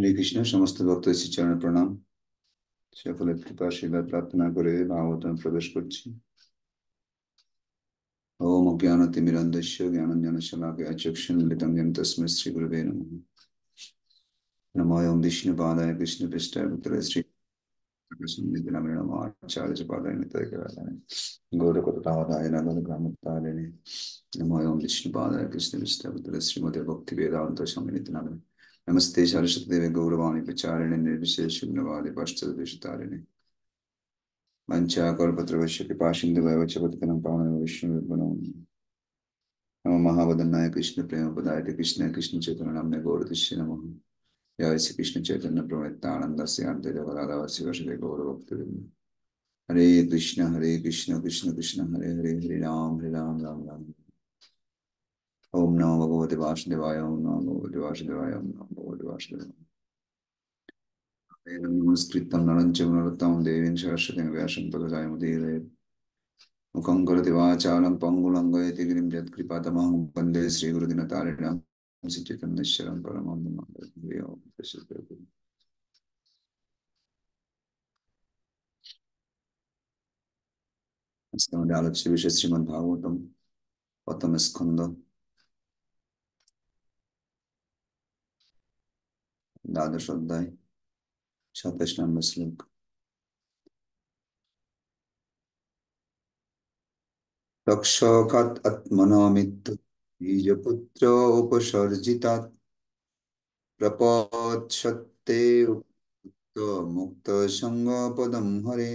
হরে কৃষ্ণ সমস্ত ভক্ত চরণে প্রণাম সকলের কৃপা সেবা প্রার্থনা করে ভাগবতন প্রবেশ করছি ওম জ্ঞান তিমিরন্দস্য জ্ঞানঞ্জন শলাকয়া চক্ষুন্মিলিতং জ্ঞান তস্মৈ শ্রী গুরুবে নমঃ নমঃ ওম বিষ্ণু পাদায় কৃষ্ণ পৃষ্ঠায় ভক্তরে শ্রী নামে নম আচার্য পাদায় নিতায় কালায় গৌরকতায় নগর গ্রামতারিণী নমঃ ওম বিষ্ণু পাদায় ভক্তি বেদান্ত সংগীত নামে नमस्ते सरस्वतीदेव गौरवाणी प्रचारिणे निर्विशेष शून्यवादी गुणवादे पश्चदेशतारिणे कृपा सिंधु वैवचन पावन विष्णुविप्लवं नम महावदनाय कृष्ण प्रेम पदाय कृष्ण कृष्ण चैतन्य गौरतिष्य नमः जय श्री कृष्ण चैतन्य प्रणितानंद से अंतराधावासी वर्षते हरे कृष्ण हरे कृष्ण कृष्ण कृष्ण हरे हरे हरे राम हरे राम राम राम ओम नमो भगवते वासुदेवाय ओम नमो भगवते वासुदेवाय ओम नमो भगवते वासुदेवाय नमस्कृतं नरञ्चं नरतां देवीं सरस्वतीं व्यासं तदजायमुदीरे मुखं करति वाचालं पङ्गुलङ्गयति गिरिं यत्कृपातमहं वन्दे श्रीगुरुदिनतारिणां सिद्धितन्नश्वरं परमं नमामि আজকে আমাদের আলোচ্য বিষয় শ্রীমদ ভাগবতম প্রথম স্কন্ধ দ্বাদশ অধ্যায় সাতাশ নম্বর শ্লোক তক্ষকাত বীজপুত্র উপসর্জিতাত প্রপৎসত্তে মুক্ত সঙ্গ পদম হরে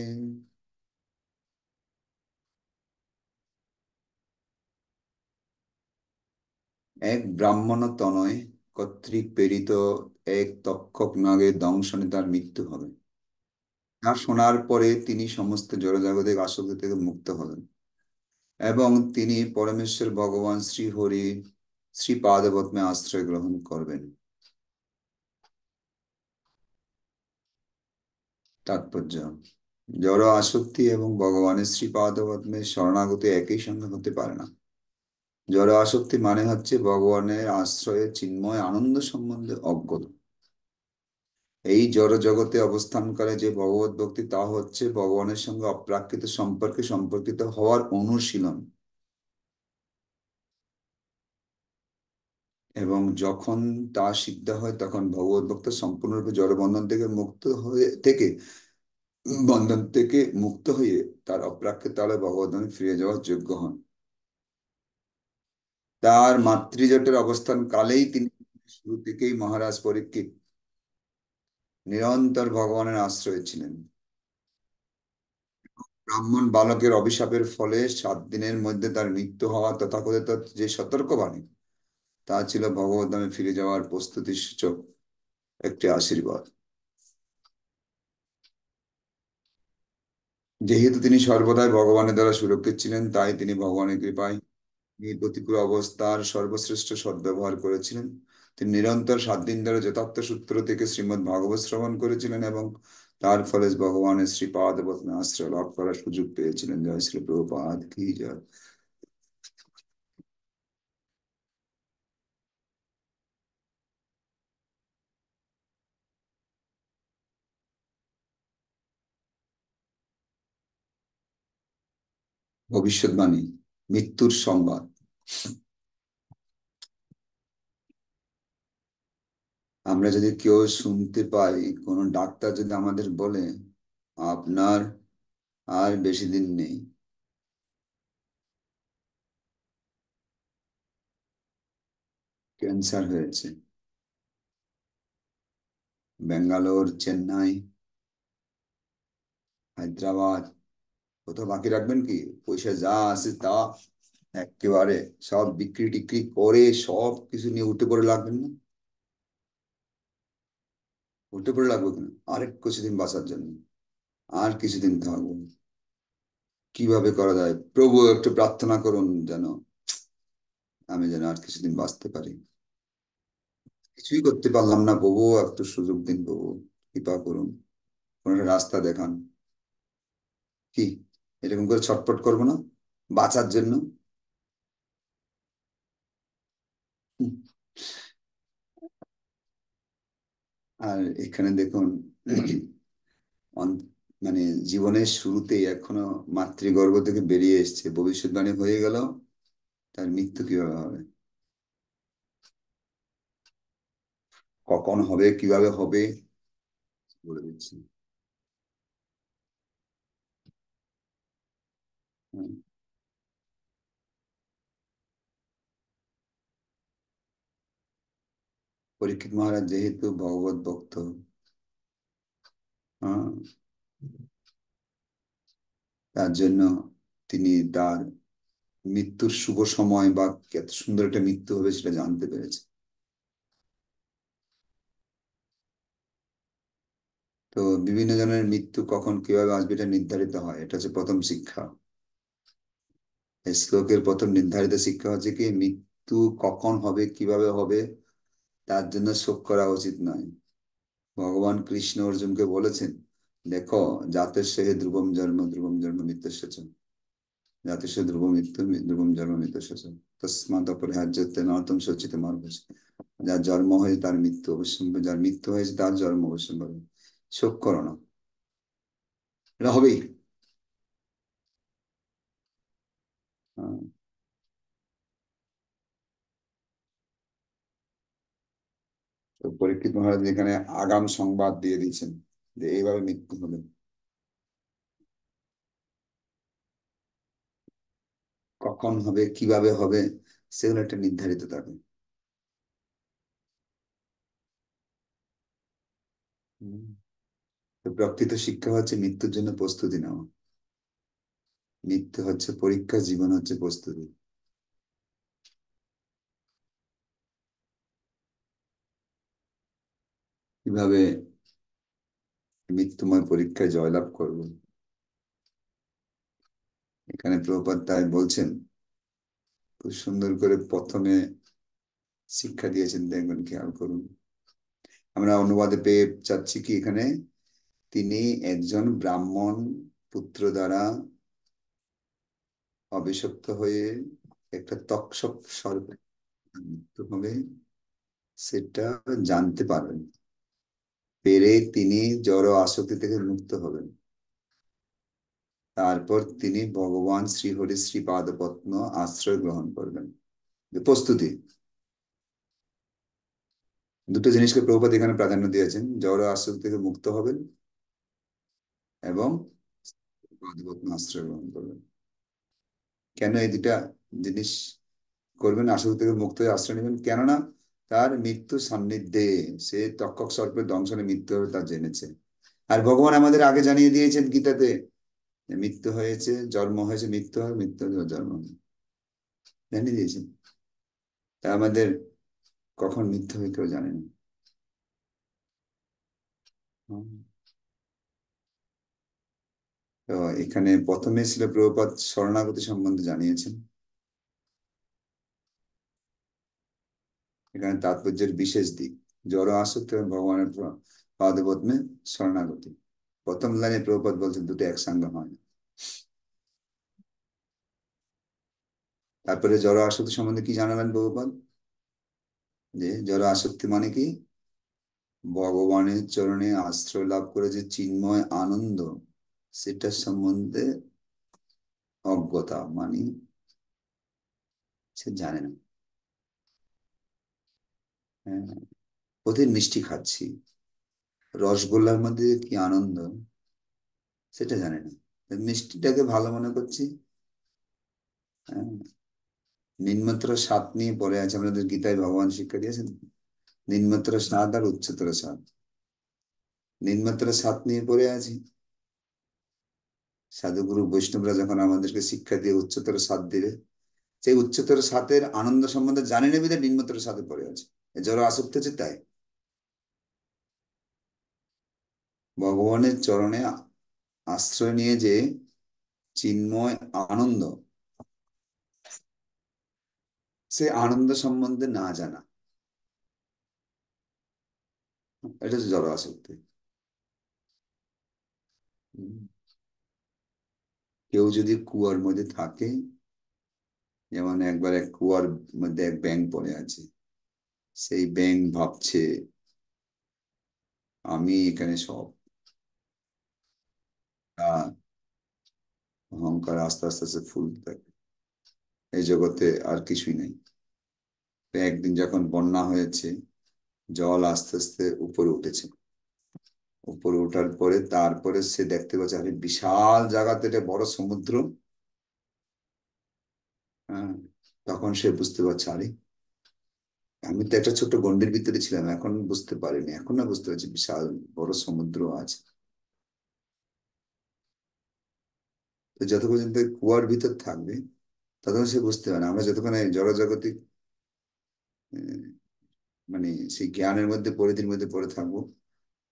এক ব্রাহ্মণ তনয় কর্তৃক প্রেরিত এক তক্ষক নাগের দংশনে তার মৃত্যু হবে তা শোনার পরে তিনি সমস্ত জড়জাগতিক আসক্তি থেকে মুক্ত হলেন এবং তিনি পরমেশ্বর ভগবান শ্রী হরি শ্রী পাদপদ্মে আশ্রয় গ্রহণ করবেন তাৎপর্য জড় আসক্তি এবং ভগবানের শ্রী শরণাগতি একই সঙ্গে হতে পারে না জড় আসক্তি মানে হচ্ছে ভগবানের আশ্রয়ে চিন্ময় আনন্দ সম্বন্ধে অজ্ঞতা এই জড় জগতে অবস্থান করে যে ভগবত ভক্তি তা হচ্ছে ভগবানের সঙ্গে অপ্রাকৃত সম্পর্কে সম্পর্কিত হওয়ার অনুশীলন এবং যখন তা সিদ্ধ হয় তখন ভগবত ভক্ত সম্পূর্ণরূপে জড়বন্ধন থেকে মুক্ত হয়ে থেকে বন্ধন থেকে মুক্ত হয়ে তার অপ্রাকৃত আলো ভগবত ফিরে যাওয়ার যোগ্য হন তার মাতৃজটের অবস্থান কালেই তিনি শুরু থেকেই মহারাজ পরীক্ষিত নিরন্তর ভগবানের আশ্রয় ছিলেন ব্রাহ্মণ বালকের অভিশাপের ফলে সাত দিনের মধ্যে তার মৃত্যু হওয়া তথাকথিত যে সতর্কবাণী তা ছিল ভগবত নামে ফিরে যাওয়ার প্রস্তুতি সূচক একটি আশীর্বাদ যেহেতু তিনি সর্বদাই ভগবানের দ্বারা সুরক্ষিত ছিলেন তাই তিনি ভগবানের কৃপায় প্রতিকূল অবস্থার সর্বশ্রেষ্ঠ সদ ব্যবহার করেছিলেন তিনি নিরন্তর সাত দিন ধরে যথার্থ সূত্র থেকে শ্রীমদ ভাগবত শ্রবণ করেছিলেন এবং তার ফলে ভগবানের শ্রীপাদ আশ্রয় লাভ করার সুযোগ পেয়েছিলেন জয় শ্রী প্রভুপাদ কি জয় ভবিষ্যৎবাণী মৃত্যুর সংবাদ আমরা যদি কেউ শুনতে পাই কোনো ডাক্তার যদি আমাদের বলে আপনার আর বেশি দিন নেই ক্যান্সার হয়েছে বেঙ্গালোর চেন্নাই হায়দ্রাবাদ কোথাও বাকি রাখবেন কি পয়সা যা আছে তা একেবারে সব বিক্রি টিক্রি করে সব কিছু নিয়ে উঠে পড়ে লাগবেন না উঠে পড়ে লাগবে কেন আরেক কিছুদিন বাঁচার জন্য আর কিছুদিন থাকবো কিভাবে করা যায় প্রভু একটু প্রার্থনা করুন যেন আমি যেন আর কিছুদিন বাঁচতে পারি কিছুই করতে পারলাম না প্রভু একটু সুযোগ দিন প্রভু কৃপা করুন কোন রাস্তা দেখান কি এরকম করে ছটপট করব না বাঁচার জন্য আর এখানে দেখুন মানে জীবনের শুরুতে এখনো মাতৃগর্ভ থেকে বেরিয়ে এসছে ভবিষ্যৎবাণী হয়ে গেল তার মৃত্যু কিভাবে হবে কখন হবে কিভাবে হবে বলে দিচ্ছি পরীক্ষিত মহারাজ যেহেতু ভগবত ভক্ত তার জন্য তিনি তার মৃত্যুর শুভ সময় বা কত সুন্দর একটা মৃত্যু হবে সেটা জানতে পেরেছে তো বিভিন্ন জনের মৃত্যু কখন কিভাবে আসবে এটা নির্ধারিত হয় এটা হচ্ছে প্রথম শিক্ষা শ্লোকের প্রথম নির্ধারিত শিক্ষা হচ্ছে কি মৃত্যু কখন হবে কিভাবে হবে তার জন্য শোক করা উচিত নয় ভগবান কৃষ্ণ অর্জুনকে বলেছেন দেখো জাতের সহে ধ্রুবম জন্ম ধ্রুবম জন্ম জাতের সহ ধ্রুব মৃত্যু ধ্রুবম জন্ম সচন তসমাত অপরিহার্য নর্তম সচিত মার্গস যার জন্ম হয়েছে তার মৃত্যু অবশ্য যার মৃত্যু হয়েছে তার জন্ম অবশ্যম্ভাবে শোক করো না হবেই Um, পরীক্ষিত মহারাজ এখানে আগাম সংবাদ দিয়ে দিচ্ছেন যে এইভাবে মৃত্যু হবে কখন হবে কিভাবে হবে সেগুলো একটা নির্ধারিত থাকে প্রকৃত শিক্ষা হচ্ছে মৃত্যুর জন্য প্রস্তুতি নেওয়া মৃত্যু হচ্ছে পরীক্ষা জীবন হচ্ছে প্রস্তুতি কিভাবে মৃত্যুময় পরীক্ষায় জয়লাভ করব এখানে প্রপাত তাই বলছেন খুব সুন্দর করে প্রথমে শিক্ষা দিয়েছেন দেখবেন খেয়াল করুন আমরা অনুবাদে পেয়ে চাচ্ছি কি এখানে তিনি একজন ব্রাহ্মণ পুত্র দ্বারা অভিশপ্ত হয়ে একটা তকসব স্বরূপে মৃত্যু হবে সেটা জানতে পারবেন পেরে তিনি জড় আসক্তি থেকে মুক্ত হবেন তারপর তিনি ভগবান শ্রী হরি শ্রী পাদপত্ন আশ্রয় গ্রহণ করবেন প্রস্তুতি দুটো জিনিসকে প্রভুপাত এখানে প্রাধান্য দিয়েছেন জড় আসক্তি থেকে মুক্ত হবেন এবং পাদপত্ন আশ্রয় গ্রহণ করবেন কেন এই দুটা জিনিস করবেন আশুক থেকে মুক্ত হয়ে আশ্রয় নেবেন কেননা তার মৃত্যু সান্নিধ্যে সে তক্ষক সর্পের দংশনে মৃত্যু হবে তা জেনেছে আর ভগবান আমাদের আগে জানিয়ে দিয়েছেন গীতাতে মৃত্যু হয়েছে জন্ম হয়েছে মৃত্যু হয় মৃত্যু জন্ম জানিয়ে দিয়েছেন তা আমাদের কখন মৃত্যু হয়ে কেউ জানে না তো এখানে প্রথমে ছিল প্রভুপাত শরণাগতি সম্বন্ধে জানিয়েছেন এখানে তাৎপর্যের বিশেষ দিক জড় আসক্ত এবং ভগবানের পাদপদ্মে শরণাগতি প্রথম লাইনে প্রভুপাত বলছেন দুটো একসঙ্গে হয় না তারপরে জড় আসক্তি সম্বন্ধে কি জানালেন প্রভুপাত যে জড় আসক্তি মানে কি ভগবানের চরণে আশ্রয় লাভ করে যে চিন্ময় আনন্দ সেটা সম্বন্ধে অজ্ঞতা মানে সে জানে না হ্যাঁ, ওদের মিষ্টি খাচ্ছি রসগোল্লার মধ্যে কি আনন্দ সেটা জানে না মিষ্টিটাকে ভালো মনে করছি হ্যাঁ, নিম্নতর স্বাদ নিয়ে পড়ে আছে আমাদের গীতায় ভগবান শিক্ষা দিয়েছেন নিম্নতর স্বাদ আর উচ্চতর স্বাদ নিম্নতর স্বাদ নিয়ে পড়ে আছি সাধুগুরু বৈষ্ণবরা যখন আমাদেরকে শিক্ষা দিয়ে উচ্চতর সাত দিবে সেই উচ্চতর সাতের আনন্দ সম্বন্ধে জানি নেবে যে নিম্নতর সাথে পড়ে আছে জড় আসক্ত হচ্ছে তাই ভগবানের চরণে আশ্রয় নিয়ে যে চিন্ময় আনন্দ সে আনন্দ সম্বন্ধে না জানা এটা হচ্ছে জড় আসক্তি কেউ যদি কুয়ার মধ্যে থাকে যেমন একবার এক কুয়ার মধ্যে এক ব্যাং পড়ে আছে সেই ব্যাং ভাবছে আমি এখানে সব অহংকার আস্তে আস্তে আস্তে ফুল থাকে এই জগতে আর কিছুই নেই একদিন যখন বন্যা হয়েছে জল আস্তে আস্তে উপরে উঠেছে উপরে ওঠার পরে তারপরে সে দেখতে পাচ্ছে আমি বিশাল জায়গাতে এটা বড় সমুদ্র হ্যাঁ, তখন সে বুঝতে পারছে আরে আমি তো একটা ছোট গন্ডির ভিতরে ছিলাম এখন বুঝতে পারিনি এখন না বুঝতে পারছি বিশাল বড় সমুদ্র আছে তো যত পর্যন্ত কুয়ার ভিতর থাকবে ততক্ষণ সে বুঝতে পারে আমরা যতক্ষণ জড়জাগতিক মানে সেই জ্ঞানের মধ্যে পরিধির মধ্যে পড়ে থাকবো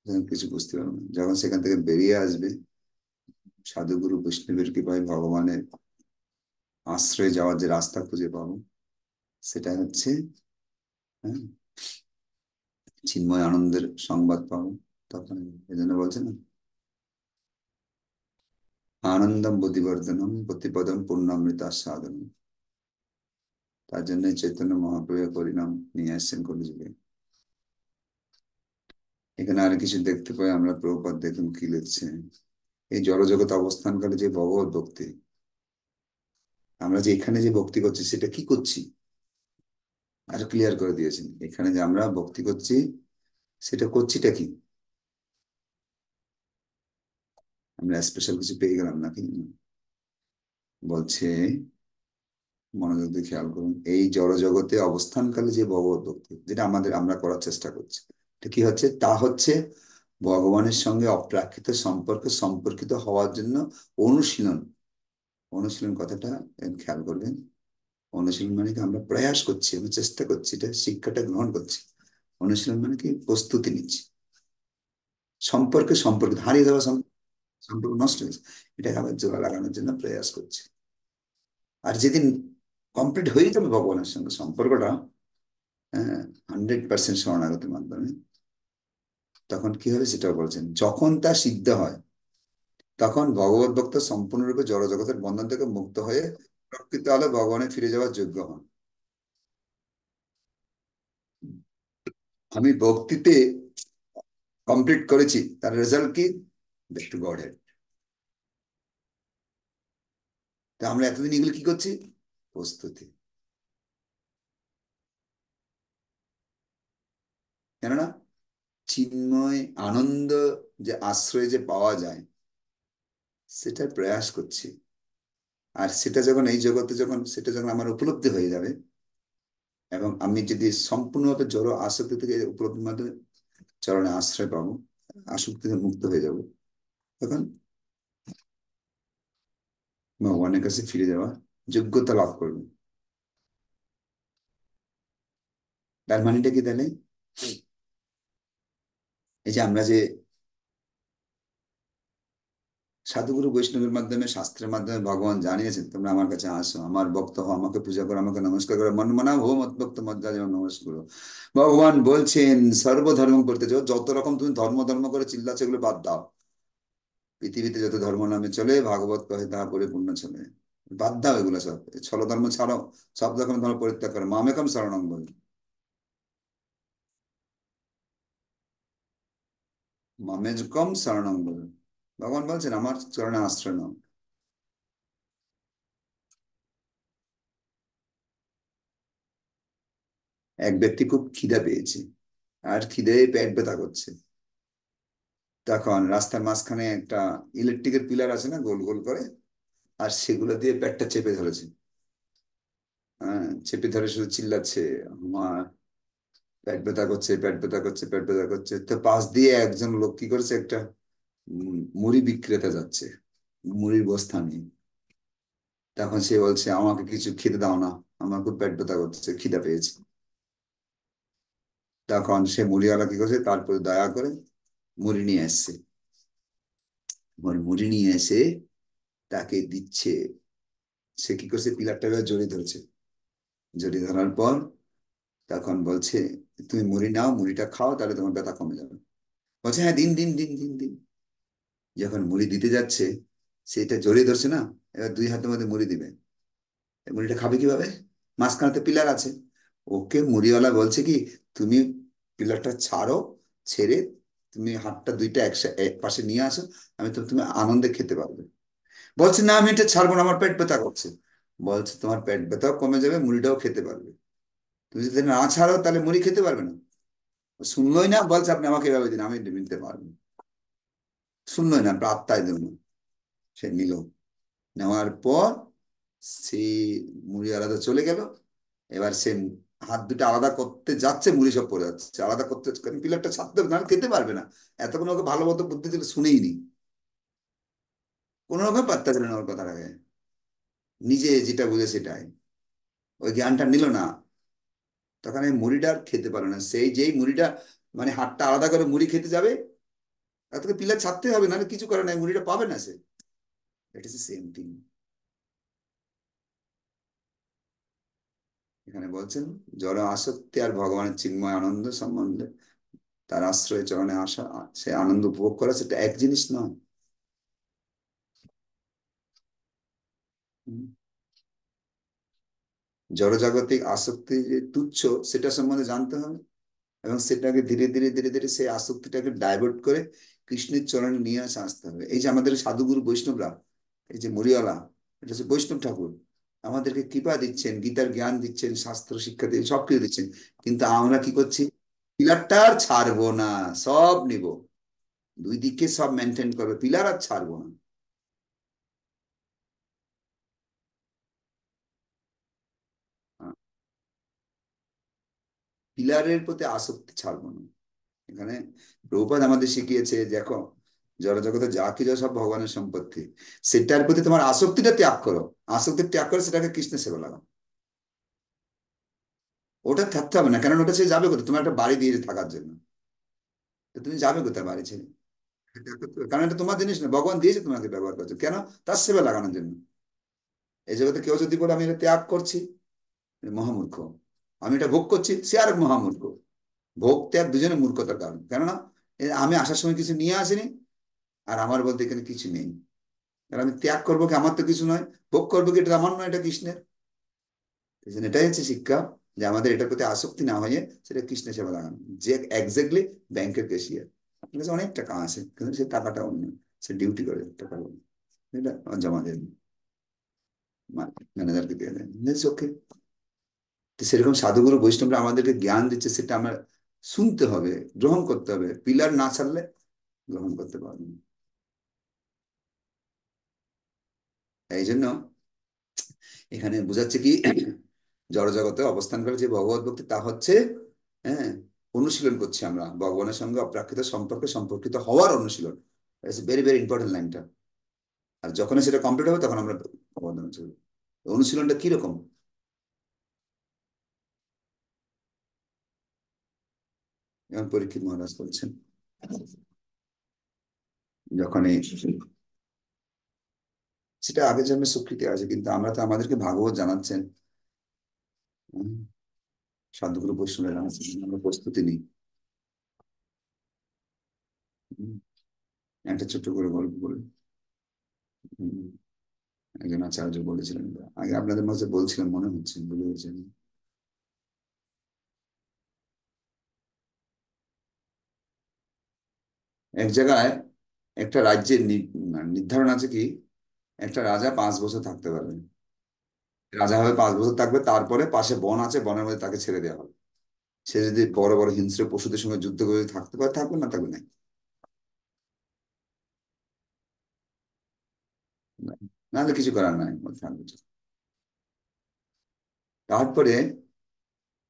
হ্যাঁ, কিছু বুঝতে পারবে না যখন সেখান থেকে বেরিয়ে আসবে সাধুগুরু বৈষ্ণবের কৃপায় ভগবানের আশ্রয়ে যাওয়ার যে রাস্তা খুঁজে পাবো সেটা হচ্ছে হ্যাঁ চিন্ময় আনন্দের সংবাদ পাবো তখন এজন্য বলছে না আনন্দম বুদ্ধিবর্ধনম প্রতিপদম পূর্ণামৃত সাধন তার জন্য চৈতন্য মহাপ্রভু পরিণাম নিয়ে আসছেন কলিযুগে এখানে আর কিছু দেখতে পাই আমরা প্রভুপাত দেখুন কি লিখছে এই জড়জগৎ অবস্থানকালে যে ভগবত ভক্তি আমরা যে এখানে যে ভক্তি করছি সেটা কি করছি আর ক্লিয়ার করে দিয়েছেন এখানে যে আমরা ভক্তি করছি সেটা করছিটা কি আমরা স্পেশাল কিছু পেয়ে গেলাম নাকি বলছে মনোযোগ দিয়ে খেয়াল করুন এই জড়জগতে অবস্থানকালে যে ভগবত ভক্তি যেটা আমাদের আমরা করার চেষ্টা করছি কি হচ্ছে তা হচ্ছে ভগবানের সঙ্গে অপ্রাকৃত সম্পর্ক সম্পর্কিত হওয়ার জন্য অনুশীলন অনুশীলন কথাটা খেয়াল করবেন অনুশীলন মানে কি আমরা প্রয়াস করছি আমরা চেষ্টা করছি এটা শিক্ষাটা গ্রহণ করছি অনুশীলন মানে কি প্রস্তুতি নিচ্ছি সম্পর্কে সম্পর্ক হারিয়ে দেওয়া সম্পর্ক নষ্ট হয়েছে এটাকে আবার জোড়া লাগানোর জন্য প্রয়াস করছি আর যেদিন কমপ্লিট হয়ে যাবে ভগবানের সঙ্গে সম্পর্কটা হ্যাঁ হান্ড্রেড পার্সেন্ট শরণাগতির মাধ্যমে তখন কি হবে সেটাও বলছেন যখন তা সিদ্ধ হয় তখন ভগবত ভক্ত সম্পূর্ণরূপে জড়জগতের বন্ধন থেকে মুক্ত হয়ে প্রকৃত আলো ভগবানে ফিরে যাওয়ার যোগ্য হন আমি ভক্তিতে কমপ্লিট করেছি তার রেজাল্ট কি বেস্ট টু গড হেড তা আমরা এতদিন এগুলো কি করছি প্রস্তুতি কেননা চিন্ময় আনন্দ যে আশ্রয় যে পাওয়া যায় সেটার প্রয়াস করছি আর সেটা যখন এই জগতে যখন সেটা যখন আমার উপলব্ধি হয়ে যাবে এবং আমি যদি সম্পূর্ণভাবে জড় আসক্তি থেকে উপলব্ধির মাধ্যমে চরণে আশ্রয় পাবো আসক্তি থেকে মুক্ত হয়ে যাব তখন ভগবানের কাছে ফিরে যাওয়ার যোগ্যতা লাভ করবে তার মানেটা কি তাহলে এই যে আমরা যে সাধুগুরু বৈষ্ণবের মাধ্যমে শাস্ত্রের মাধ্যমে ভগবান জানিয়েছেন তোমরা আমার কাছে আসো আমার ভক্ত হো আমাকে পূজা করো আমাকে নমস্কার করো মন মনা হো ভক্ত মজ্জা যেমন নমস্কার ভগবান বলছেন সর্বধর্ম করতে চাও যত রকম তুমি ধর্ম ধর্ম করে চিল্লা সেগুলো বাদ দাও পৃথিবীতে যত ধর্ম নামে চলে ভাগবত কহে তাহা পরিপূর্ণ চলে বাদ দাও এগুলো সব ছল ধর্ম ছাড়াও সব ধর্ম ধর্ম পরিত্যাগ করে মামেকম শরণম বলি মামেজ কম মামেজকম বলেন ভগবান বলছেন আমার চরণে আশ্রয় নাও এক ব্যক্তি খুব খিদা পেয়েছে আর খিদে পেট ব্যথা করছে তখন রাস্তার মাঝখানে একটা ইলেকট্রিকের পিলার আছে না গোল গোল করে আর সেগুলো দিয়ে পেটটা চেপে ধরেছে হ্যাঁ চেপে ধরে শুধু চিল্লাচ্ছে আমার পেট ব্যথা করছে পেট ব্যথা করছে পেট ব্যথা করছে তো পাশ দিয়ে একজন লোক কি করেছে একটা মুড়ি বিক্রেতা যাচ্ছে মুড়ির বস্তা নিয়ে তখন সে বলছে আমাকে কিছু খেতে দাও না আমার খুব পেট ব্যথা করছে খিদে পেয়েছে তখন সে মুড়িওয়ালা কি করছে তারপর দয়া করে মুড়ি নিয়ে এসছে মুড়ি নিয়ে এসে তাকে দিচ্ছে সে কি করছে পিলারটা জড়িয়ে ধরছে জড়িয়ে ধরার পর তখন বলছে তুমি মুড়ি নাও মুড়িটা খাও তাহলে তোমার ব্যথা কমে যাবে বলছে হ্যাঁ দিন দিন দিন দিন দিন যখন মুড়ি দিতে যাচ্ছে সেটা জড়িয়ে ধরছে না এবার দুই হাতের মধ্যে মুড়ি দিবে মুড়িটা খাবে কিভাবে মাঝখানে পিলার আছে ওকে মুড়িওয়ালা বলছে কি তুমি পিলারটা ছাড়ো ছেড়ে তুমি হাতটা দুইটা একসাথে এক পাশে নিয়ে আসো আমি তো তুমি আনন্দে খেতে পারবে বলছে না আমি এটা ছাড়বো না আমার পেট ব্যথা করছে বলছে তোমার পেট ব্যথাও কমে যাবে মুড়িটাও খেতে পারবে তুমি যদি না ছাড়ো তাহলে মুড়ি খেতে পারবে না শুনলই না বলছে আপনি আমাকে এভাবে দিন আমি মিলতে পারবো শুনলই না প্রাপ্তায় দেব সে নিল নেওয়ার পর সে মুড়ি আলাদা চলে গেল এবার সে হাত দুটো আলাদা করতে যাচ্ছে মুড়ি সব পড়ে যাচ্ছে আলাদা করতে পিলারটা ছাড়তে না খেতে পারবে না এতক্ষণ ওকে ভালো মতো বুদ্ধি দিলে শুনেই নি কোনো রকম পাত্তা ছিল না ওর কথাটাকে নিজে যেটা বুঝে সেটাই ওই জ্ঞানটা নিল না তখন আমি মুড়িটা আর খেতে পারবো না সেই যেই মুড়িটা মানে হাতটা আলাদা করে মুড়ি খেতে যাবে তাকে পিলা ছাড়তে হবে নাহলে কিছু করে না মুড়িটা পাবে না সে দ্যাট ইজ সেম থিং এখানে বলছেন জড় আসক্তি আর ভগবানের চিন্ময় আনন্দ সম্বন্ধে তার আশ্রয় চরণে আসা সে আনন্দ উপভোগ করা সেটা এক জিনিস নয় জড়জাগতিক আসক্তি যে তুচ্ছ সেটা সম্বন্ধে জানতে হবে এবং সেটাকে ধীরে ধীরে ধীরে ধীরে সেই আসক্তিটাকে ডাইভার্ট করে কৃষ্ণের চরণে নিয়ে আসে আসতে হবে এই যে আমাদের সাধুগুরু বৈষ্ণবরা এই যে মরিয়ালা এটা হচ্ছে বৈষ্ণব ঠাকুর আমাদেরকে কৃপা দিচ্ছেন গীতার জ্ঞান দিচ্ছেন শাস্ত্র শিক্ষা সব সবকিছু দিচ্ছেন কিন্তু আমরা কি করছি পিলারটা আর ছাড়বো না সব নিব দুই দিকে সব মেনটেন করবে পিলার আর ছাড়বো না পিলারের প্রতি আসক্তি ছাড়বো না এখানে প্রভুপাদ আমাদের শিখিয়েছে দেখো জড়জগতে যা কিছু সব ভগবানের সম্পত্তি সেটার প্রতি তোমার আসক্তিটা ত্যাগ করো আসক্তি ত্যাগ করে সেটাকে কৃষ্ণের সেবা লাগাও ওটা থাকতে হবে না কেন ওটা সে যাবে কোথায় তোমার একটা বাড়ি দিয়ে থাকার জন্য তুমি যাবে কোথায় বাড়ি ছেড়ে কারণ এটা তোমার জিনিস না ভগবান দিয়েছে তোমাকে ব্যবহার করছো কেন তার সেবা লাগানোর জন্য এই জগতে কেউ যদি বলে আমি এটা ত্যাগ করছি মহামূর্খ আমি এটা ভোগ করছি সে আর মহামূর্খ ভোগ ত্যাগ দুজনে মূর্খতার কারণ কেননা আমি আসার সময় কিছু নিয়ে আসিনি আর আমার বলতে এখানে কিছু নেই আর আমি ত্যাগ করবো কি আমার তো কিছু নয় ভোগ করবো কি এটা আমার নয় এটা কৃষ্ণের এটাই হচ্ছে শিক্ষা যে আমাদের এটার প্রতি আসক্তি না হয়ে সেটা কৃষ্ণের সেবা লাগানো যে একজাক্টলি ব্যাংকের ক্যাশিয়ার কাছে অনেক টাকা আছে কিন্তু সে টাকাটা অন্য সে ডিউটি করে টাকা জমা দেন ম্যানেজারকে দিয়ে দেন ওকে তো সেরকম সাধুগুরু বৈষ্ণবরা আমাদেরকে জ্ঞান দিচ্ছে সেটা আমরা শুনতে হবে গ্রহণ করতে হবে পিলার না ছাড়লে গ্রহণ করতে পারবে না এই জন্য এখানে বোঝাচ্ছে কি জড়জগতে অবস্থান করে যে ভগবত ভক্তি তা হচ্ছে হ্যাঁ অনুশীলন করছি আমরা ভগবানের সঙ্গে অপ্রাকৃত সম্পর্কে সম্পর্কিত হওয়ার অনুশীলন ভেরি ভেরি ইম্পর্টেন্ট লাইনটা আর যখন সেটা কমপ্লিট হবে তখন আমরা অনুশীলনটা কিরকম যেমন পরীক্ষিত মহারাজ বলছেন যখন সেটা আগের জন্মে স্বীকৃতি আছে কিন্তু আমরা তো আমাদেরকে ভাগবত জানাচ্ছেন সাধুগুরু বৈষ্ণবের জানাচ্ছেন আমরা প্রস্তুতি নিই একটা ছোট্ট করে গল্প বলে একজন আচার্য বলেছিলেন আগে আপনাদের মাঝে বলছিলেন মনে হচ্ছে ভুলে এক জায়গায় একটা রাজ্যের মানে নির্ধারণ আছে কি একটা রাজা পাঁচ বছর থাকতে পারবে রাজা হবে পাঁচ বছর থাকবে তারপরে পাশে বন আছে বনের মধ্যে তাকে ছেড়ে দেওয়া হবে সে যদি বড় বড় হিংস্র পশুদের সঙ্গে যুদ্ধ করে থাকতে পারে থাকবে না থাকবে নাই নাহলে কিছু করার নাই থাকবে তারপরে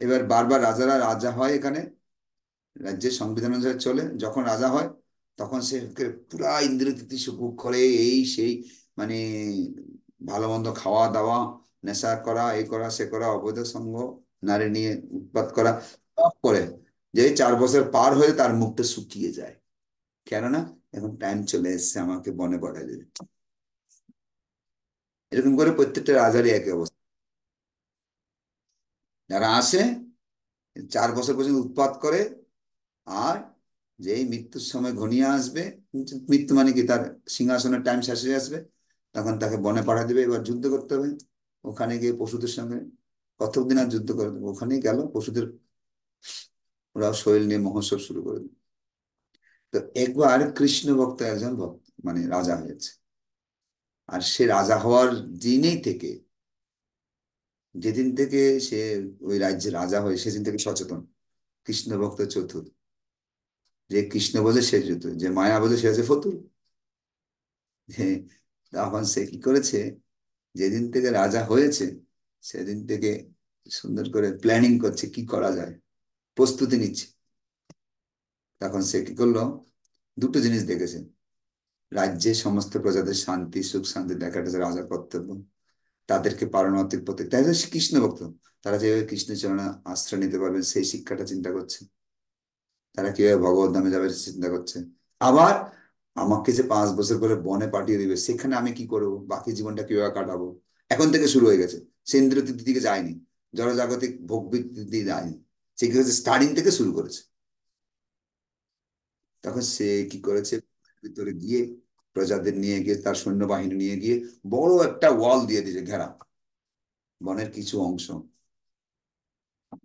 এবার বারবার রাজারা রাজা হয় এখানে রাজ্যের সংবিধান অনুসারে চলে যখন রাজা হয় তখন সে পুরা ইন্দ্রতৃপ্তি সুখ করে এই সেই মানে ভালো মন্দ খাওয়া দাওয়া নেশা করা এই করা সে করা অবৈধ সঙ্গ নারী নিয়ে উৎপাত করা সব করে যে চার বছর পার হয়ে তার মুখটা শুকিয়ে যায় কেননা এখন টাইম চলে এসছে আমাকে বনে বটা যেতে এরকম করে প্রত্যেকটা রাজারই একই অবস্থা যারা আসে চার বছর পর্যন্ত উৎপাত করে আর যে এই মৃত্যুর সময় ঘনিয়ে আসবে মৃত্যু মানে কি তার সিংহাসনের টাইম শেষ হয়ে আসবে তখন তাকে বনে পাঠা দেবে এবার যুদ্ধ করতে হবে ওখানে গিয়ে পশুদের সঙ্গে কতদিন আর যুদ্ধ করে দেবে ওখানেই গেল পশুদের ওরা শৈল নিয়ে মহোৎসব শুরু করে দেবে তো একবার কৃষ্ণ ভক্ত একজন ভক্ত মানে রাজা হয়েছে আর সে রাজা হওয়ার দিনেই থেকে যেদিন থেকে সে ওই রাজ্যে রাজা হয় সেদিন থেকে সচেতন কৃষ্ণ ভক্ত চতুর্থ যে কৃষ্ণ বোঝে সে জুতো যে মায়া বোঝে সে হচ্ছে ফতুল তখন সে কি করেছে যেদিন থেকে রাজা হয়েছে সেদিন থেকে সুন্দর করে প্ল্যানিং করছে কি করা যায় প্রস্তুতি নিচ্ছে তখন সে কি করলো দুটো জিনিস দেখেছে রাজ্যে সমস্ত প্রজাদের শান্তি সুখ শান্তি দেখাটা রাজার কর্তব্য তাদেরকে পারমার্থিক প্রত্যেক তাই কৃষ্ণ ভক্ত তারা যেভাবে কৃষ্ণচরণে আশ্রয় নিতে পারবেন সেই শিক্ষাটা চিন্তা করছে তারা কিভাবে ভগবত ধামে যাবে চিন্তা করছে আবার আমাকে যে পাঁচ বছর পরে বনে পাঠিয়ে দিবে সেখানে আমি কি করব বাকি জীবনটা কিভাবে কাটাবো এখন থেকে শুরু হয়ে গেছে সে ইন্দ্রতৃপ্তি দিকে যায়নি জনজাগতিক জড়জাগতিক ভোগবৃত্তি যায়নি সে কি হয়েছে স্টার্টিং থেকে শুরু করেছে তখন সে কি করেছে ভিতরে গিয়ে প্রজাদের নিয়ে গিয়ে তার সৈন্যবাহিনী নিয়ে গিয়ে বড় একটা ওয়াল দিয়ে দিয়েছে ঘেরা বনের কিছু অংশ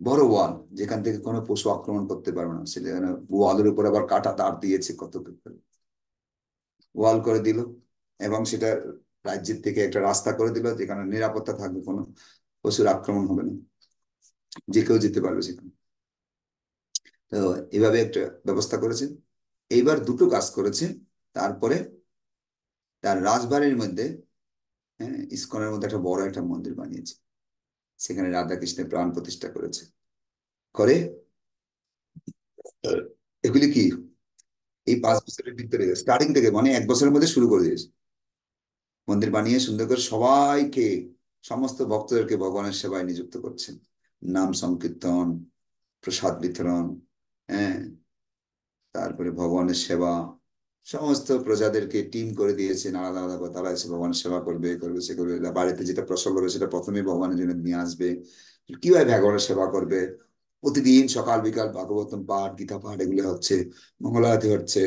বড় ওয়াল যেখান থেকে কোনো পশু আক্রমণ করতে পারবে না সে ওয়ালের উপর আবার কাটা তার দিয়েছে কত ওয়াল করে দিল এবং সেটা রাজ্যের থেকে একটা রাস্তা করে দিল যেখানে নিরাপত্তা থাকবে কোনো পশুর আক্রমণ হবে না যে কেউ যেতে পারবে সেখানে তো এভাবে একটা ব্যবস্থা করেছে এইবার দুটো কাজ করেছে তারপরে তার রাজবাড়ির মধ্যে হ্যাঁ ইস্কনের মধ্যে একটা বড় একটা মন্দির বানিয়েছে সেখানে রাধাকৃষ্ণের প্রাণ প্রতিষ্ঠা করেছে করে এগুলি কি এই পাঁচ বছরের ভিতরে স্টার্টিং থেকে মানে এক বছরের মধ্যে শুরু করে দিয়েছে মন্দির বানিয়ে সুন্দর করে সবাইকে সমস্ত ভক্তদেরকে ভগবানের সেবায় নিযুক্ত করছেন নাম সংকীর্তন প্রসাদ বিতরণ হ্যাঁ তারপরে ভগবানের সেবা সমস্ত প্রজাদেরকে টিম করে দিয়েছেন আলাদা আলাদা করে তারা এসে ভগবান সেবা করবে করবে সে করবে বাড়িতে যেটা প্রসঙ্গ করবে সেটা প্রথমে ভগবানের জন্য নিয়ে আসবে কিভাবে ভগবানের সেবা করবে প্রতিদিন সকাল বিকাল ভাগবতম পাঠ গীতা পাঠ এগুলো হচ্ছে মঙ্গলারতি হচ্ছে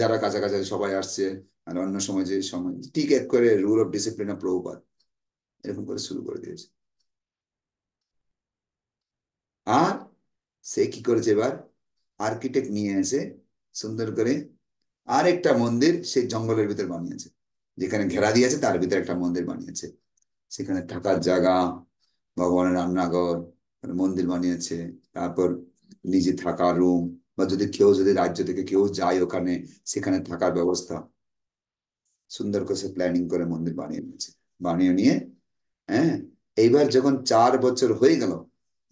যারা কাছাকাছি সবাই আসছে আর অন্য সময় যে সময় ঠিক এক করে rule of discipline of Prabhupada এরকম করে শুরু করে দিয়েছে আর সে কি করেছে এবার আর্কিটেক্ট নিয়ে এসে সুন্দর করে আর একটা মন্দির সেই জঙ্গলের ভিতরে বানিয়েছে যেখানে ঘেরা দিয়েছে তার ভিতরে একটা মন্দির বানিয়েছে সেখানে থাকার জায়গা ভগবানের রান্নাঘর মন্দির বানিয়েছে তারপর নিজে থাকার রুম বা যদি কেউ যদি রাজ্য থেকে কেউ যায় ওখানে সেখানে থাকার ব্যবস্থা সুন্দর করে সে প্ল্যানিং করে মন্দির বানিয়ে নিয়েছে বানিয়ে নিয়ে হ্যাঁ এইবার যখন চার বছর হয়ে গেল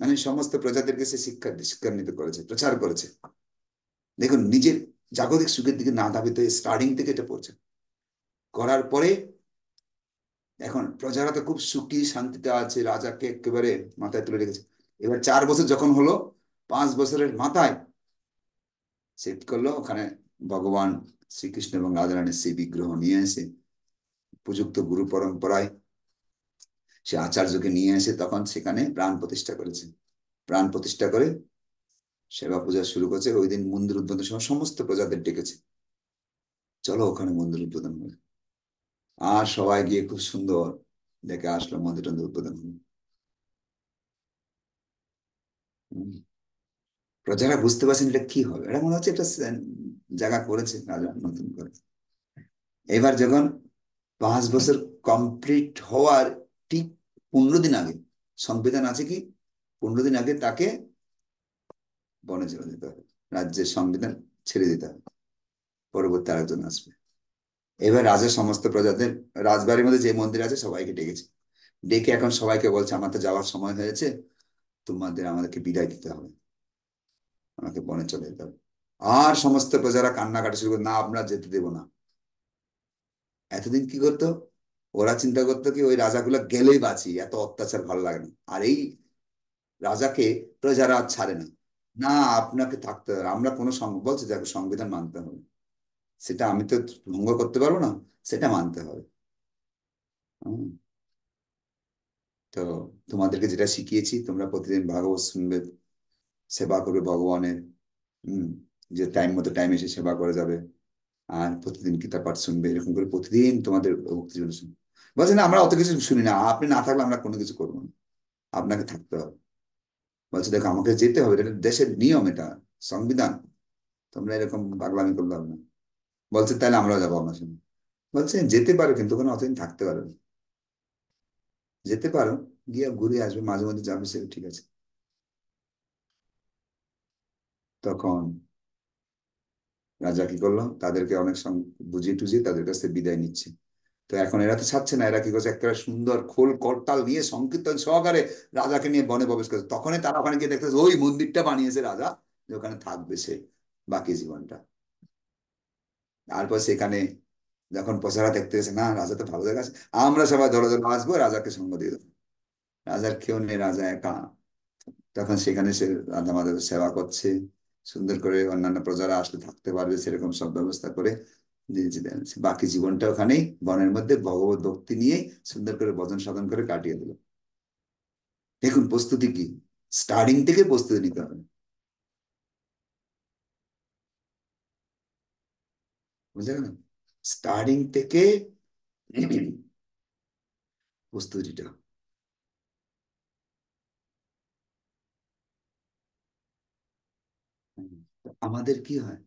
মানে সমস্ত প্রজাদেরকে সে শিক্ষা শিক্ষান্বিত করেছে প্রচার করেছে দেখুন নিজের জাগতিক সুখের দিকে না ধাবিত হয়ে স্টার্টিং থেকে এটা পড়ছে করার পরে এখন প্রজারা তো খুব সুখী শান্তিতে আছে রাজাকে একেবারে মাথায় তুলে রেখেছে এবার চার বছর যখন হলো পাঁচ বছরের মাথায় সে করলো ওখানে ভগবান শ্রীকৃষ্ণ এবং রাজারানীর সেই বিগ্রহ নিয়ে এসে উপযুক্ত গুরু পরম্পরায় সে আচার্যকে নিয়ে এসে তখন সেখানে প্রাণ প্রতিষ্ঠা করেছে প্রাণ প্রতিষ্ঠা করে সেবা পূজা শুরু করছে ওই দিন মন্দির উদ্বোধনের সময় সমস্ত প্রজাদের ডেকেছে চলো ওখানে মন্দির উদ্বোধন হবে আর সবাই গিয়ে খুব সুন্দর দেখে আসলো মন্দির টন্দির উদ্বোধন হলো প্রজারা বুঝতে পারছেন এটা কি হবে এটা মনে হচ্ছে একটা জায়গা করেছে রাজা নতুন করে এবার যখন পাঁচ বছর কমপ্লিট হওয়ার ঠিক পনেরো দিন আগে সংবিধান আছে কি পনেরো দিন আগে তাকে বনে চলে যেতে হবে রাজ্যের সংবিধান ছেড়ে দিতে হবে পরবর্তী আরেকজন আসবে এবার রাজার সমস্ত প্রজাদের রাজবাড়ির মধ্যে যে মন্দির আছে সবাইকে ডেকেছে ডেকে এখন সবাইকে বলছে আমার তো যাওয়ার সময় হয়েছে তোমাদের আমাদেরকে বিদায় দিতে হবে আমাকে বনে চলে যেতে হবে আর সমস্ত প্রজারা কান্নাকাটি শুরু না আমরা যেতে দেব না এতদিন কি করতো ওরা চিন্তা করতো কি ওই রাজাগুলো গেলেই বাঁচি এত অত্যাচার ভালো লাগে না আর এই রাজাকে প্রজারা ছাড়ে না না আপনাকে থাকতে হবে আমরা কোনো বলছি দেখো সংবিধান মানতে হবে সেটা আমি তো ভঙ্গ করতে পারবো না সেটা মানতে হবে তো তোমাদেরকে যেটা শিখিয়েছি তোমরা প্রতিদিন ভাগবত শুনবে সেবা করবে ভগবানের হম যে টাইম মতো টাইম এসে সেবা করে যাবে আর প্রতিদিন কিতাব পাঠ শুনবে এরকম করে প্রতিদিন তোমাদের ভক্তি শুনবে বলছে না আমরা অত কিছু শুনি না আপনি না থাকলে আমরা কোনো কিছু করবো না আপনাকে থাকতে হবে বলছে দেখো আমাকে যেতে হবে এটা দেশের নিয়ম এটা সংবিধান তোমরা এরকম পাগলামি করলাম না বলছে তাহলে আমরাও যাবো আপনার সঙ্গে বলছে যেতে পারো কিন্তু ওখানে অতদিন থাকতে পারো যেতে পারো গিয়ে ঘুরে আসবে মাঝে মাঝে যাবে সে ঠিক আছে তখন রাজা কি করলো তাদেরকে অনেক বুঝিয়ে টুঝিয়ে তাদের কাছে বিদায় নিচ্ছে তো এখন এরা তো ছাড়ছে না এরা কি করছে একটা সুন্দর খোল করতাল নিয়ে সংকীর্তন সহকারে রাজাকে নিয়ে বনে প্রবেশ করছে তখনই তারা ওখানে গিয়ে দেখতেছে ওই মন্দিরটা বানিয়েছে রাজা যে ওখানে থাকবে সে বাকি জীবনটা তারপর সেখানে যখন প্রচারা দেখতে গেছে না রাজা তো ভালো জায়গা আমরা সবাই ধরো ধরো আসবো রাজাকে সঙ্গ দিয়ে দেবো রাজার কেউ নেই রাজা একা তখন সেখানে সে রাজা মাদের সেবা করছে সুন্দর করে অন্যান্য প্রজারা আসলে থাকতে পারবে সেরকম সব ব্যবস্থা করে বাকি জীবনটা ওখানেই বনের মধ্যে ভগবত ভক্তি নিয়ে সুন্দর করে ভজন সাধন করে কাটিয়ে দিল দেখুন প্রস্তুতি কি স্টার্টিং থেকে প্রস্তুতি নিতে হবে বুঝলেন গেল স্টার্টিং থেকে প্রস্তুতিটা আমাদের কি হয়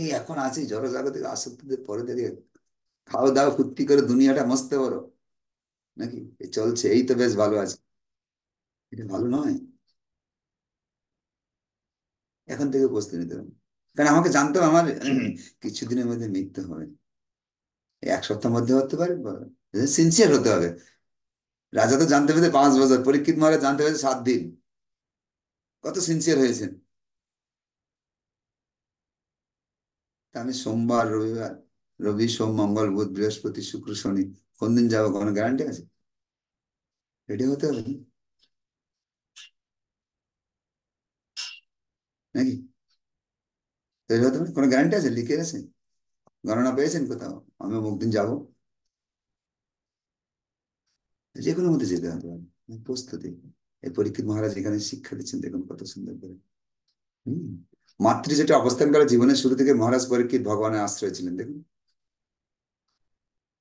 এই এখন আছি জড়জাগতিক আসক্তিদের পরে দেখে খাও দাও ফুর্তি করে দুনিয়াটা মস্তে বড় নাকি চলছে এই তো বেশ ভালো আছে এটা ভালো নয় এখন থেকে প্রস্তুতি নিতে হবে কারণ আমাকে জানতে হবে আমার কিছুদিনের মধ্যে মৃত্যু হবে এক সপ্তাহ মধ্যে হতে পারে সিনসিয়ার হতে হবে রাজা তো জানতে পেরেছে পাঁচ বছর পরীক্ষিত মহারাজ জানতে পেরেছে সাত দিন কত সিনসিয়ার হয়েছেন আমি সোমবার রবিবার রবি সোম মঙ্গল বুধ বৃহস্পতি শুক্র শনি কোন দিন যাবো কোনো গ্যারান্টি আছে রেডি হতে হবে নাকি রেডি হতে হবে কোনো গ্যারান্টি আছে লিখে গেছেন গণনা পেয়েছেন কোথাও আমি অমুক দিন যাবো যে কোনো মধ্যে যেতে হতে পারে প্রস্তুতি এই পরীক্ষিত মহারাজ এখানে শিক্ষা দিচ্ছেন দেখুন কত সুন্দর করে হম মাতৃ যেটা অবস্থান করে জীবনের শুরু থেকে মহারাজ পরীক্ষিত ভগবানের আশ্রয় ছিলেন দেখুন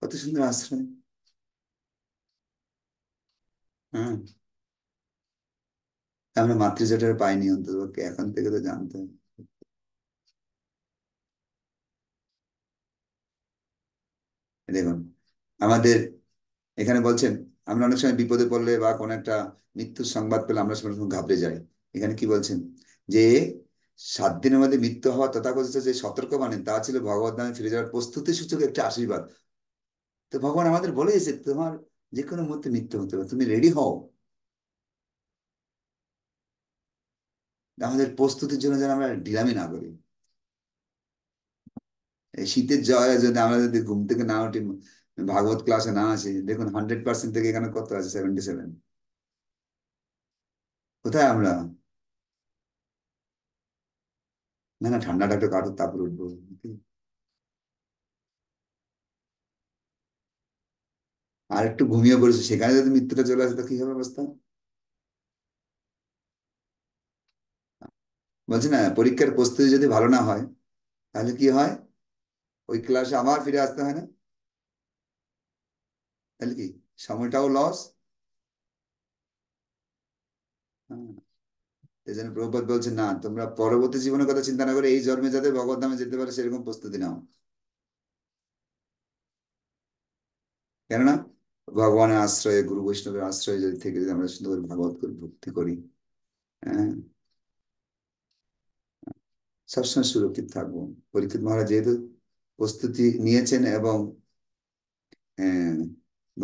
কত সুন্দর আশ্রয় হ্যাঁ আমরা যেটা পাইনি অন্তত এখন থেকে তো জানতে দেখুন আমাদের এখানে বলছেন আমরা অনেক সময় বিপদে পড়লে বা কোনো একটা মৃত্যুর সংবাদ পেলে আমরা সঙ্গে ঘাবড়ে যাই এখানে কি বলছেন যে সাত দিনের মধ্যে মৃত্যু হওয়া তথাকথিত যে মানে তা ছিল ভগবত নামে ফিরে যাওয়ার প্রস্তুতি সূচক একটা আশীর্বাদ তো ভগবান আমাদের বলে গেছে তোমার যে কোনো মুহূর্তে মৃত্যু হতে পারে তুমি রেডি হও আমাদের প্রস্তুতির জন্য যেন আমরা ডিলামি না করি এই শীতের জয় যদি আমরা যদি ঘুম থেকে না উঠি ভাগবত ক্লাসে না আসি দেখুন হান্ড্রেড পার্সেন্ট থেকে এখানে কত আছে সেভেন্টি সেভেন কোথায় আমরা না না ঠান্ডাটা একটু কারোর তারপর উঠবো আর একটু ঘুমিয়ে পড়েছে সেখানে যদি মৃত্যুটা চলে আসে তো কি হবে অবস্থা বলছি না পরীক্ষার প্রস্তুতি যদি ভালো না হয় তাহলে কি হয় ওই ক্লাসে আবার ফিরে আসতে হয় না তাহলে কি সময়টাও লস হ্যাঁ এই জন্য প্রভুপাত বলছে না তোমরা পরবর্তী জীবনের কথা চিন্তা না করে এই জন্মে যাতে ভগবত নামে যেতে পারে সেরকম প্রস্তুতি নাও কেননা ভগবানের আশ্রয়ে গুরু বৈষ্ণবের আশ্রয়ে যদি থেকে যদি আমরা সুন্দর ভাগবত করি ভক্তি করি হ্যাঁ সবসময় সুরক্ষিত থাকবো পরীক্ষিত মহারাজ যেহেতু প্রস্তুতি নিয়েছেন এবং হ্যাঁ,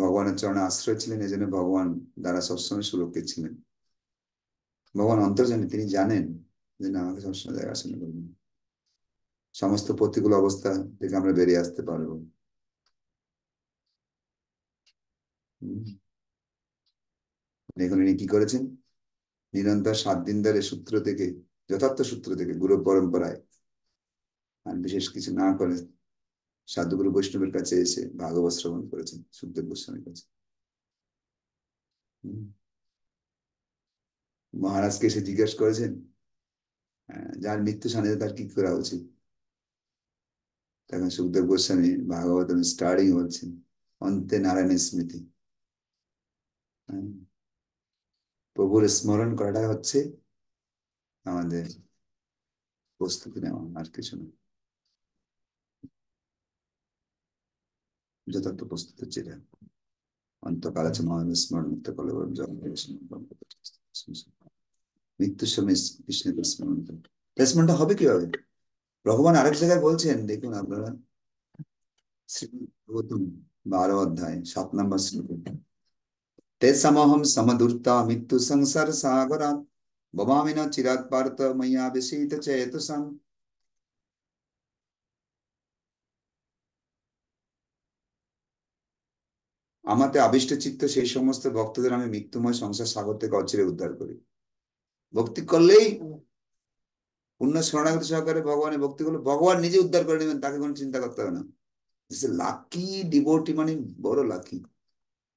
ভগবানের চরণে আশ্রয় ছিলেন এই জন্য ভগবান দ্বারা সবসময় সুরক্ষিত ছিলেন ভগবান অন্তর্জনে তিনি জানেন যে না আমাকে সবসময় দেখাশোনা করবেন সমস্ত প্রতিকূল অবস্থা থেকে আমরা বেরিয়ে আসতে পারবো এখন ইনি কি করেছেন নিরন্তর সাত দিন ধরে সূত্র থেকে যথার্থ সূত্র থেকে গুরু পরম্পরায় আর বিশেষ কিছু না করে সাধুগুরু বৈষ্ণবের কাছে এসে ভাগবত শ্রবণ করেছেন সুখদেব গোস্বামীর কাছে হম মহারাজকে এসে জিজ্ঞেস করেছেন যার মৃত্যু সানিতে তার কি করা উচিত তখন সুখদেব গোস্বামী ভাগবত স্টার্টিং বলছেন অন্তে নারায়ণের স্মৃতি প্রভুর স্মরণ করাটা হচ্ছে আমাদের প্রস্তুতি নেওয়া আর কিছু না যথার্থ প্রস্তুত ছিলেন অন্তকাল আছে মহান স্মরণ করলে জন্ম মৃত্যুর সময় কৃষ্ণের স্মরণ প্লেসমেন্টটা হবে কিভাবে ভগবান আরেক জায়গায় বলছেন দেখুন আপনারা শ্রী বারো অধ্যায় সাত নম্বর শ্লোক তেসামহম সমদূর্তা মৃত্যু সংসার সাগরাত ভবামি না চিরাত পার্থ মৈয়া বেশিত চেতসাম আমাতে আবিষ্ট চিত্ত সেই সমস্ত ভক্তদের আমি মৃত্যুময় সংসার সাগর থেকে অচিরে উদ্ধার করি ভক্তি করলেই পূর্ণ শরণাগত সহকারে ভগবানের ভক্তি করলে ভগবান নিজে উদ্ধার করে নেবেন তাকে কোনো চিন্তা করতে হবে না লাকি ডিভোটি মানে বড় লাকি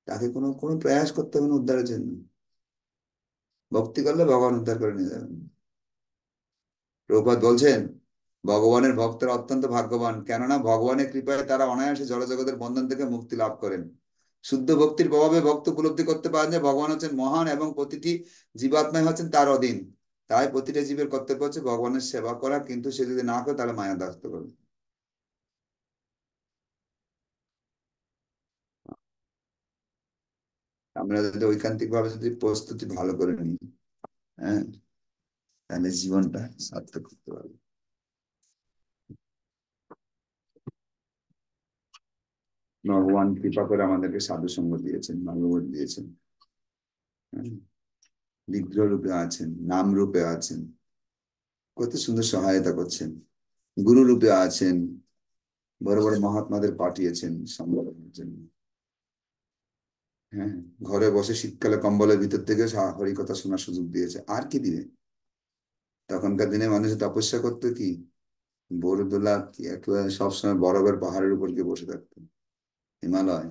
তাকে কোনো কোনো প্রয়াস করতে হবে না উদ্ধারের জন্য ভক্তি করলে ভগবান উদ্ধার করে নিয়ে যাবেন প্রভাত বলছেন ভগবানের ভক্তরা অত্যন্ত ভাগ্যবান কেননা ভগবানের কৃপায় তারা অনায়াসে জড়জগতের বন্ধন থেকে মুক্তি লাভ করেন শুদ্ধ ভক্তির প্রভাবে ভক্ত উপলব্ধি করতে পারেন যে ভগবান হচ্ছেন মহান এবং প্রতিটি জীবাত্মায় হচ্ছেন তার অধীন তাই প্রতিটা জীবের কর্তব্য হচ্ছে ভগবানের সেবা করা কিন্তু সে যদি না করে তাহলে মায়া দাস্ত করবে আমরা যদি ঐকান্তিক ভাবে যদি প্রস্তুতি ভালো করে নিই হ্যাঁ তাহলে জীবনটা সার্থক করতে পারবো ভগবান কৃপা করে আমাদেরকে সাধু সঙ্গ দিয়েছেন ভাগবত দিয়েছেন হ্যাঁ, বিগ্রহ রূপে আছেন নাম রূপে আছেন কত সুন্দর সহায়তা করছেন গুরু রূপে আছেন বড় বড় মহাত্মাদের পাঠিয়েছেন সম্বোধনের জন্য হ্যাঁ ঘরে বসে শীতকালে কম্বলের ভিতর থেকে হরি কথা শোনার সুযোগ দিয়েছে আর কি দিবে তখনকার দিনে মানুষ তপস্যা করতো কি বোরদোলা কি একলা সবসময় বরফের পাহাড়ের উপর গিয়ে বসে থাকতো হিমালয়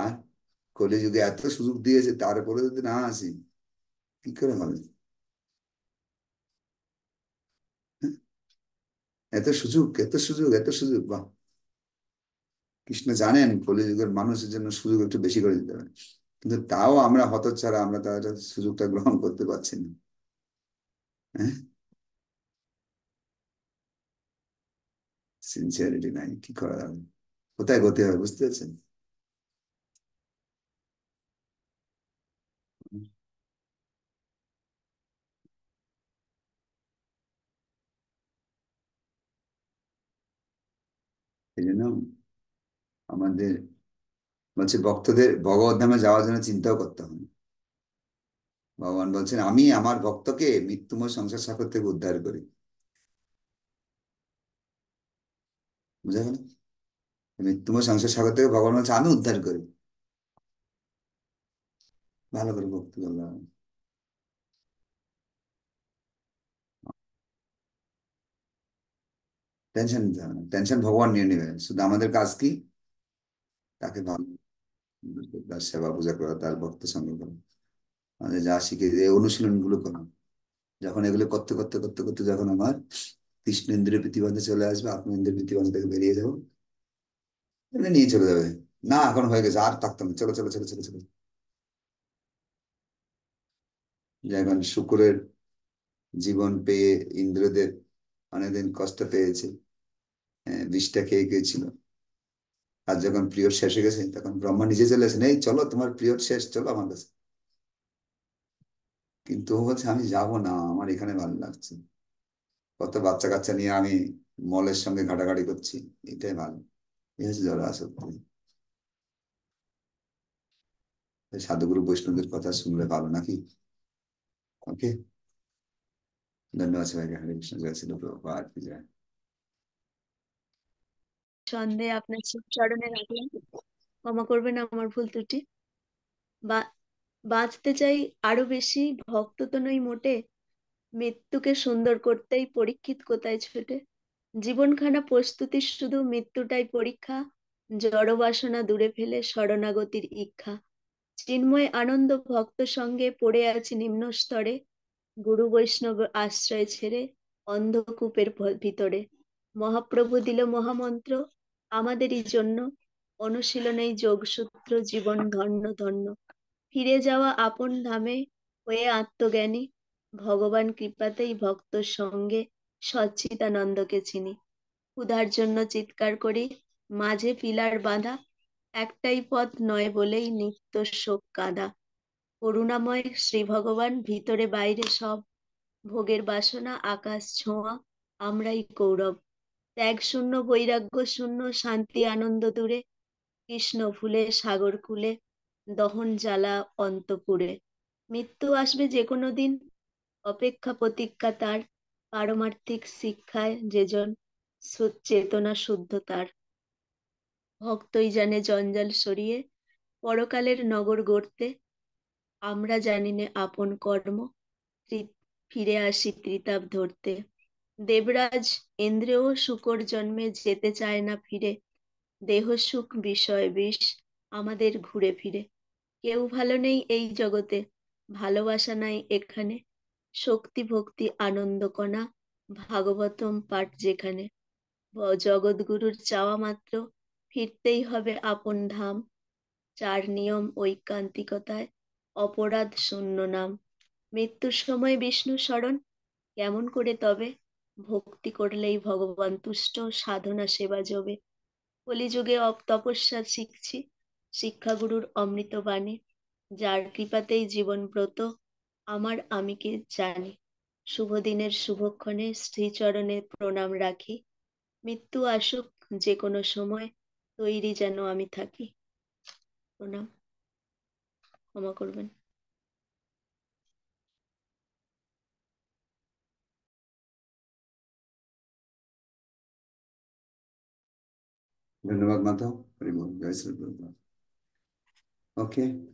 আর কলিযুগে এত সুযোগ দিয়েছে তারপরে যদি না আসি কি করে হবে হ্যাঁ? এত সুযোগ এত সুযোগ এত সুযোগ বা কৃষ্ণ জানেন কলিযুগের মানুষের জন্য সুযোগ একটু বেশি করে দিতে হবে কিন্তু তাও আমরা হতচ্ছাড়া আমরা তার সুযোগটা গ্রহণ করতে পারছি না হ্যাঁ সিনসিয়ারিটি নাই কি করা যাবে কোথায় গতি হবে বুঝতে পেরেছেন জন্য আমাদের বলছে ভক্তদের ভগবত নামে যাওয়ার জন্য চিন্তাও করতে হবে ভগবান বলছেন আমি আমার ভক্তকে মৃত্যুময় সংসার সাগর থেকে উদ্ধার করি বুঝা গেল মৃত্যুময় সংসার সাগর থেকে ভগবান বলছে আমি উদ্ধার করি ভালো করে ভক্তি করলাম টেনশন নিতে হবে না টেনশন ভগবান নিয়ে নেবে শুধু আমাদের কাজ কি তাকে ভালো তার সেবা পূজা করা তার ভক্ত সঙ্গে করা আমাদের যা শিখে এই অনুশীলন গুলো করা যখন এগুলো করতে করতে করতে করতে যখন আমার কৃষ্ণেন্দ্রের প্রতিবন্ধে চলে আসবে আত্মেন্দ্রের প্রতিবন্ধ থেকে বেরিয়ে যাবো এমনি নিয়ে চলে যাবে না এখন হয়ে গেছে আর থাকতাম চলো চলো চলো চলো চলো যেমন শুকুরের জীবন পেয়ে ইন্দ্রদের অনেকদিন কষ্ট পেয়েছে বিষটা খেয়ে গিয়েছিল আর যখন প্রিয় শেষ হয়ে গেছে তখন ব্রহ্মা নিজে চলে আসেন এই চলো তোমার প্রিয় শেষ চলো আমার কাছে কিন্তু হচ্ছে বলছে আমি যাবো না আমার এখানে ভালো লাগছে কত বাচ্চা কাচ্চা নিয়ে আমি মলের সঙ্গে ঘাটাঘাটি করছি এটাই ভালো এই হচ্ছে জড়াসক্তি সাধুগুরু বৈষ্ণবদের কথা শুনলে ভালো নাকি ওকে ধন্যবাদ সবাইকে হরে কৃষ্ণ জয় শ্রী প্রভুপাদ জয় সন্দেহ আপনার শিব চরণে রাখলাম ক্ষমা করবেন আমার ভুল ত্রুটি বা বাঁচতে চাই আরো বেশি ভক্ত তো নই মোটে মৃত্যুকে সুন্দর করতেই পরীক্ষিত কোথায় ছোটে জীবনখানা প্রস্তুতি শুধু মৃত্যুটাই পরীক্ষা জড়বাসনা দূরে ফেলে শরণাগতির ইচ্ছা চিন্ময় আনন্দ ভক্ত সঙ্গে পড়ে আছি নিম্ন স্তরে গুরু বৈষ্ণব আশ্রয় ছেড়ে অন্ধকূপের ভিতরে মহাপ্রভু দিল মহামন্ত্র আমাদেরই জন্য অনুশীলনেই যোগসূত্র জীবন ধন্য ধন্য ফিরে যাওয়া আপন ধামে হয়ে আত্মজ্ঞানী ভগবান কৃপাতেই ভক্তর সঙ্গে সচ্চিদানন্দকে চিনি ক্ষুধার জন্য চিৎকার করি মাঝে পিলার বাঁধা একটাই পথ নয় বলেই নিত্য শোক কাঁদা করুণাময় শ্রী ভগবান ভিতরে বাইরে সব ভোগের বাসনা আকাশ ছোঁয়া আমরাই কৌরব ত্যাগ শূন্য বৈরাগ্য শূন্য শান্তি আনন্দ দূরে কৃষ্ণ ফুলে সাগর কুলে দহন জ্বালা অন্তপুরে মৃত্যু আসবে যে কোনো দিন অপেক্ষা প্রতীক্ষা তার পারমার্থিক শিক্ষায় যেজন চেতনা শুদ্ধ তার ভক্তই জানে জঞ্জাল সরিয়ে পরকালের নগর গড়তে আমরা জানি না আপন কর্ম ফিরে আসি ত্রিতাপ ধরতে দেবরাজ ইন্দ্রেও শুকর জন্মে যেতে চায় না ফিরে দেহ সুখ বিষয় বিষ আমাদের ঘুরে ফিরে কেউ ভালো নেই এই জগতে ভালোবাসা নাই এখানে শক্তি ভক্তি আনন্দকণা ভাগবতম পাঠ যেখানে জগৎগুরুর চাওয়া মাত্র ফিরতেই হবে আপন ধাম চার নিয়ম ঐকান্তিকতায় অপরাধ শূন্য নাম মৃত্যুর সময় বিষ্ণু স্মরণ কেমন করে তবে ভক্তি করলেই ভগবান তুষ্ট সাধনা সেবা জবে কলিযুগে তপস্যা শিখছি শিক্ষাগুরুর অমৃত বাণী যার কৃপাতেই জীবন ব্রত আমার আমিকে জানি শুভদিনের শুভক্ষণে শ্রীচরণে প্রণাম রাখি মৃত্যু আসুক যে কোনো সময় তৈরি যেন আমি থাকি প্রণাম ক্ষমা করবেন ধন্যবাদ মাধব হরিমোহন জয় শ্রী ওকে